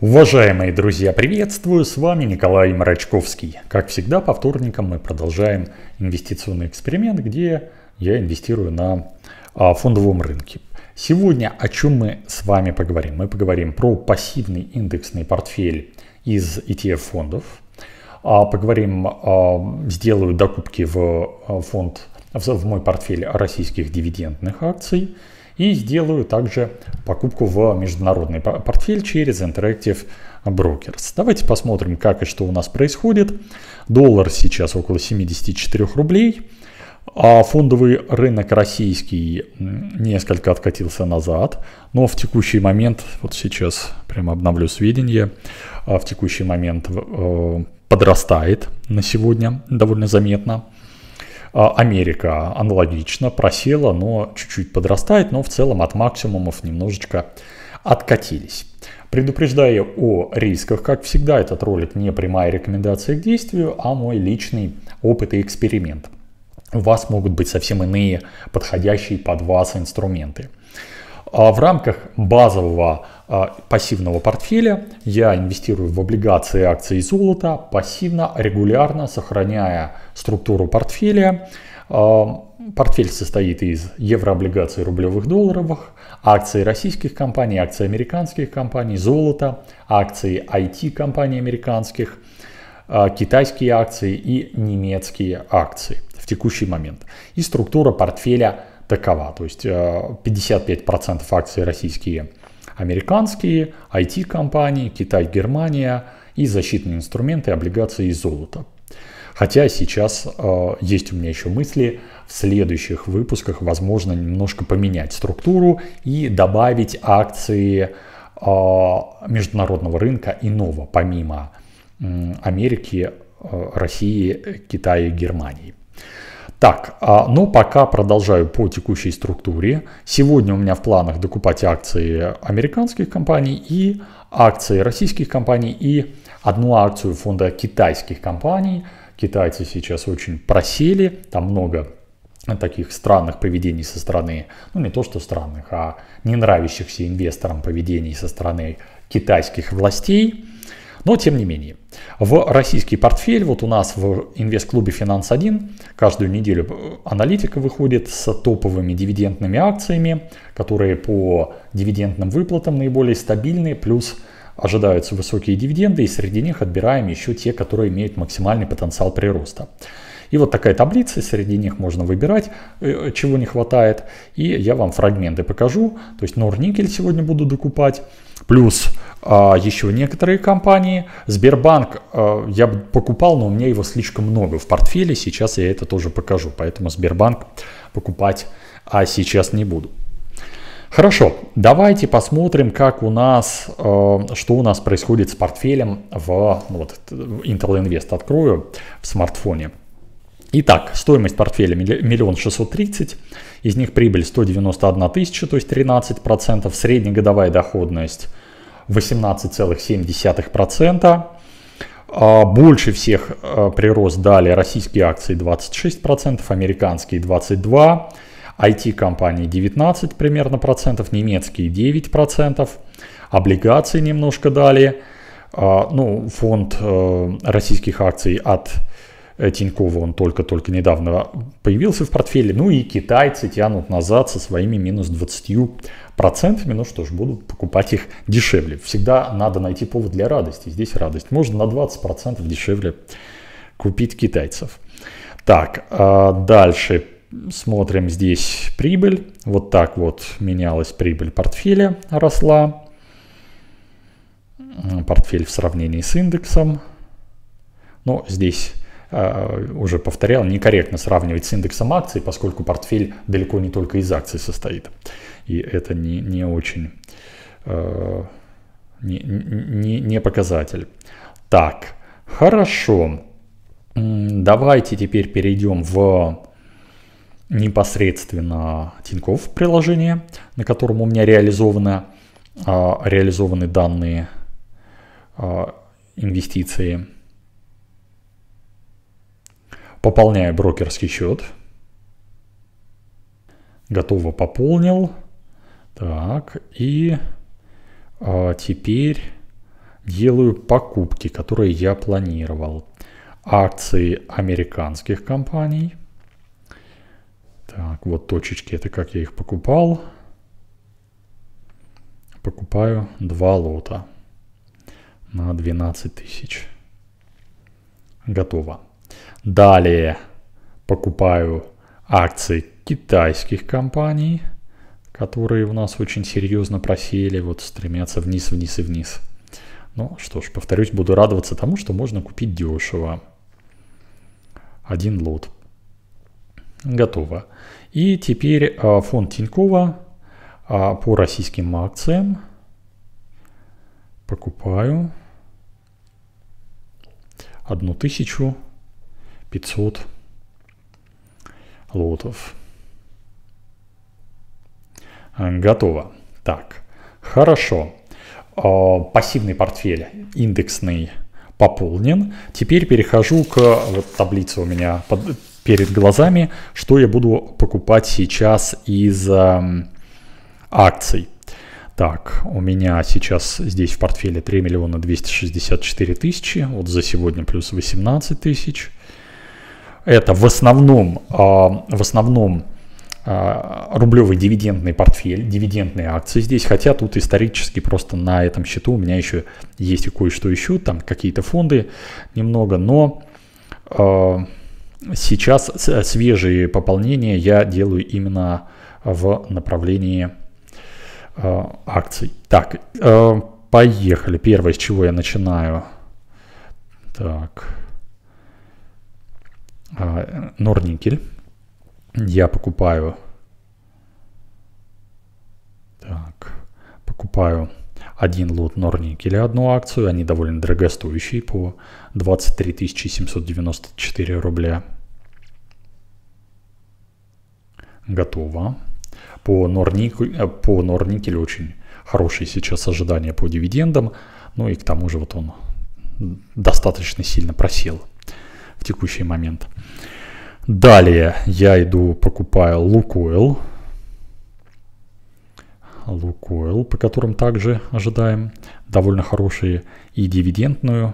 Уважаемые друзья, приветствую! С вами Николай Мрачковский. Как всегда, по вторникам мы продолжаем инвестиционный эксперимент, где я инвестирую на а, фондовом рынке. Сегодня о чем мы с вами поговорим? Мы поговорим про пассивный индексный портфель из ETF-фондов. А, поговорим, а, сделаю докупки в а, фонд в мой портфель российских дивидендных акций и сделаю также покупку в международный портфель через Interactive Brokers. Давайте посмотрим, как и что у нас происходит. Доллар сейчас около 74 рублей. А фондовый рынок российский несколько откатился назад, но в текущий момент, вот сейчас прямо обновлю сведения, а в текущий момент э, подрастает на сегодня довольно заметно. А, Америка аналогично просела, но чуть-чуть подрастает, но в целом от максимумов немножечко откатились. Предупреждаю о рисках, как всегда, этот ролик не прямая рекомендация к действию, а мой личный опыт и эксперимент. У вас могут быть совсем иные подходящие под вас инструменты. А в рамках базового Э, пассивного портфеля. Я инвестирую в облигации, акции и золото пассивно, регулярно, сохраняя структуру портфеля. Э, портфель состоит из еврооблигаций рублевых долларовых, акций российских компаний, акций американских компаний, золота, акций IT-компаний американских, э, китайские акции и немецкие акции в текущий момент. И структура портфеля такова, то есть 55% акций российские – Американские, IT-компании, Китай, Германия и защитные инструменты, облигации и золото. Хотя сейчас э, есть у меня еще мысли в следующих выпусках, возможно, немножко поменять структуру и добавить акции э, международного рынка иного, помимо э, Америки, э, России, Китая и Германии. Так, а, ну пока продолжаю по текущей структуре. Сегодня у меня в планах докупать акции американских компаний и акции российских компаний и одну акцию фонда китайских компаний. Китайцы сейчас очень просели, там много таких странных поведений со стороны, ну не то что странных, а не нравящихся инвесторам поведений со стороны китайских властей. Но тем не менее, в российский портфель, вот у нас в инвест-клубе «Финанс-1» каждую неделю э, аналитика выходит с топовыми дивидендными акциями, которые по дивидендным выплатам наиболее стабильные, плюс ожидаются высокие дивиденды, и среди них отбираем еще те, которые имеют максимальный потенциал прироста. И вот такая таблица, среди них можно выбирать, э, чего не хватает. И я вам фрагменты покажу. То есть Норникель сегодня буду докупать. Плюс а, еще некоторые компании. Сбербанк а, я покупал, но у меня его слишком много в портфеле. Сейчас я это тоже покажу. Поэтому Сбербанк покупать а сейчас не буду. Хорошо, давайте посмотрим, как у нас, э, что у нас происходит с портфелем в ну вот, Intel Invest. Открою в смартфоне. Итак, стоимость портфеля миллион шестьсот тридцать, из них прибыль 191 тысяча, то есть 13%, среднегодовая доходность 18,7%. А, больше всех а, прирост дали российские акции 26%, американские 22%, IT-компании 19 примерно процентов, немецкие 9 процентов, облигации немножко дали, а, ну, фонд э, российских акций от Э, Тинькова, он только-только недавно появился в портфеле. Ну и китайцы тянут назад со своими минус 20%. Ну что ж, будут покупать их дешевле. Всегда надо найти повод для радости. Здесь радость. Можно на 20% дешевле купить китайцев. Так, а дальше смотрим здесь прибыль. Вот так вот менялась прибыль портфеля, росла. Портфель в сравнении с индексом. Но здесь Э, уже повторял, некорректно сравнивать с индексом акций, поскольку портфель далеко не только из акций состоит. И это не, не очень э, не, не, не показатель. Так, хорошо. Давайте теперь перейдем в непосредственно Тинькофф приложение, на котором у меня реализованы, а, реализованы данные а, инвестиции. Пополняю брокерский счет. Готово, пополнил. Так, и а, теперь делаю покупки, которые я планировал. Акции американских компаний. Так, вот точечки, это как я их покупал. Покупаю два лота на 12 тысяч. Готово. Далее покупаю акции китайских компаний, которые у нас очень серьезно просели, вот стремятся вниз, вниз и вниз. Ну что ж, повторюсь, буду радоваться тому, что можно купить дешево. Один лот. Готово. И теперь а, фонд Тинькова а, по российским акциям. Покупаю одну тысячу 500 лотов. Э, готово. Так, хорошо. Э, пассивный портфель индексный пополнен. Теперь перехожу к вот таблице у меня под, перед глазами, что я буду покупать сейчас из э, акций. Так, у меня сейчас здесь в портфеле 3 миллиона 264 тысячи, вот за сегодня плюс 18 тысяч это в основном, а, в основном а, рублевый дивидендный портфель, дивидендные акции здесь, хотя тут исторически просто на этом счету у меня еще есть и кое-что еще, там какие-то фонды немного, но а, сейчас свежие пополнения я делаю именно в направлении акций. Так, э, поехали. Первое, с чего я начинаю. Так, а, норникель. Я покупаю... Так, покупаю один лот норникеля, одну акцию. Они довольно дорогостоящие по 23 794 рубля. Готово. По, Норник... Э, по норникелю очень хорошие сейчас ожидания по дивидендам. Ну и к тому же вот он достаточно сильно просел в текущий момент. Далее я иду покупаю Лукойл. Лукойл, по которым также ожидаем довольно хорошие и дивидендную,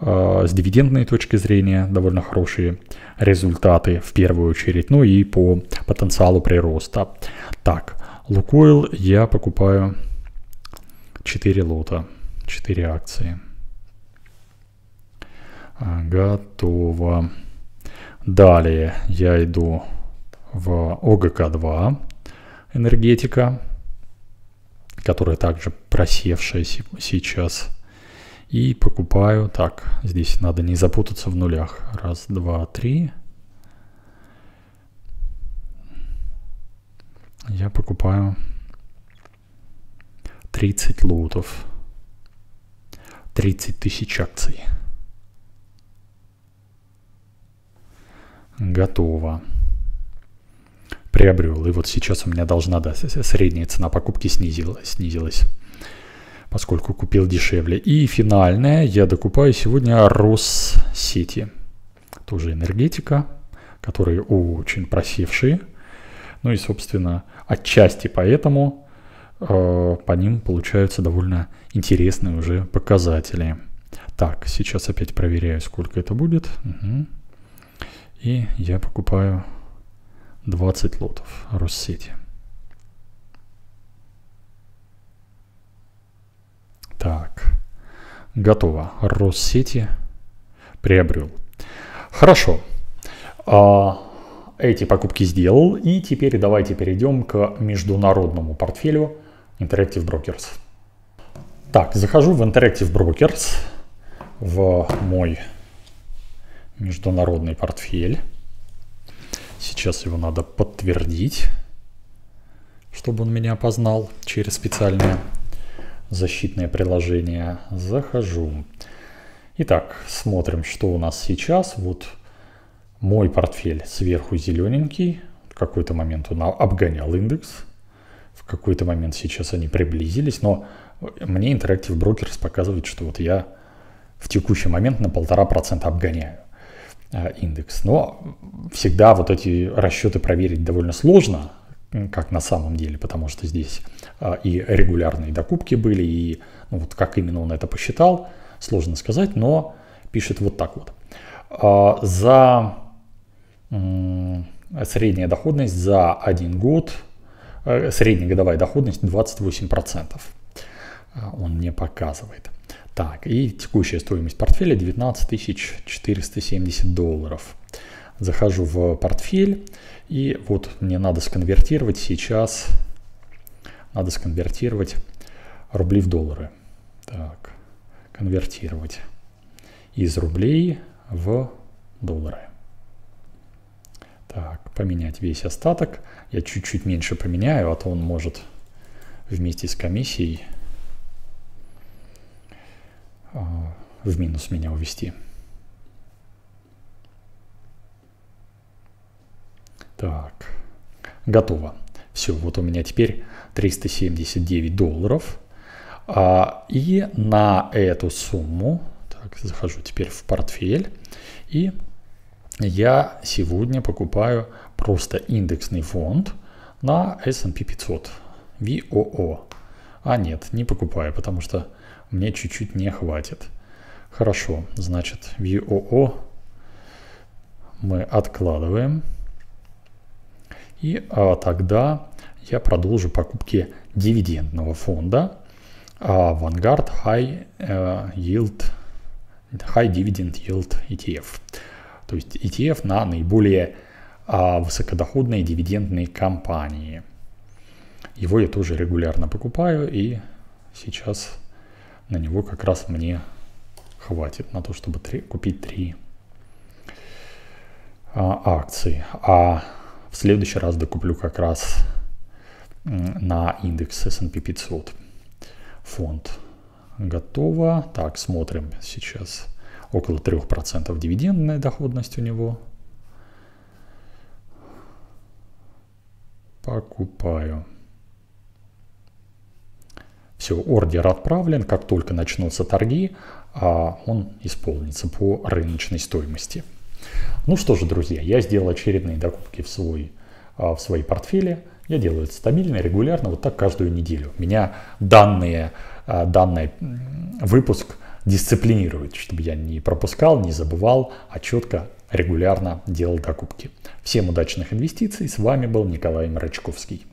э, с дивидендной точки зрения довольно хорошие результаты в первую очередь, ну и по потенциалу прироста. Так, Лукойл я покупаю 4 лота, 4 акции. Готово. Далее я иду в ОГК-2 энергетика, которая также просевшая сейчас. И покупаю, так, здесь надо не запутаться в нулях. Раз, два, три. Я покупаю 30 лотов. 30 тысяч акций. Готово. Приобрел. И вот сейчас у меня должна, да, средняя цена покупки снизилась. снизилась поскольку купил дешевле. И финальное я докупаю сегодня Россети. Тоже энергетика, которые очень просевшие. Ну и, собственно, отчасти поэтому э, по ним получаются довольно интересные уже показатели. Так, сейчас опять проверяю, сколько это будет. Угу. И я покупаю 20 лотов Россети. Так, готово. Россети приобрел. Хорошо. А, эти покупки сделал. И теперь давайте перейдем к международному портфелю Interactive Brokers. Так, захожу в Interactive Brokers, в мой международный портфель. Сейчас его надо подтвердить, чтобы он меня опознал через специальное защитное приложение. Захожу. Итак, смотрим, что у нас сейчас. Вот мой портфель сверху зелененький. В какой-то момент он обгонял индекс. В какой-то момент сейчас они приблизились. Но мне Interactive Brokers показывает, что вот я в текущий момент на полтора процента обгоняю. Э, индекс. Но всегда вот эти расчеты проверить довольно сложно, как на самом деле, потому что здесь э, и регулярные докупки были, и ну, вот как именно он это посчитал, сложно сказать, но пишет вот так вот. Э, за средняя доходность за один год, среднегодовая доходность 28%. Он мне показывает. Так, и текущая стоимость портфеля 19 470 долларов. Захожу в портфель, и вот мне надо сконвертировать сейчас, надо сконвертировать рубли в доллары. Так, конвертировать из рублей в доллары. Так, поменять весь остаток. Я чуть-чуть меньше поменяю, а то он может вместе с комиссией в минус меня увести. Так, готово. Все, вот у меня теперь 379 долларов. А, и на эту сумму, так, захожу теперь в портфель, и я сегодня покупаю просто индексный фонд на S&P 500, VOO. А нет, не покупаю, потому что мне чуть-чуть не хватит. Хорошо, значит, в ЮОО мы откладываем. И а, тогда я продолжу покупки дивидендного фонда а, Vanguard High э, Yield High Dividend Yield ETF. То есть ETF на наиболее а, высокодоходные дивидендные компании. Его я тоже регулярно покупаю и сейчас на него как раз мне хватит на то, чтобы 3, купить три а, акции. А в следующий раз докуплю как раз на индекс S&P 500 фонд. Готово. Так, смотрим сейчас. Около 3% дивидендная доходность у него. Покупаю. Все, ордер отправлен, как только начнутся торги, а, он исполнится по рыночной стоимости. Ну что же, друзья, я сделал очередные докупки в, свой, а, в свои портфели. Я делаю это стабильно, регулярно, вот так каждую неделю. Меня данные, а, данный выпуск дисциплинирует, чтобы я не пропускал, не забывал, а четко регулярно делал докупки. Всем удачных инвестиций. С вами был Николай Мрачковский.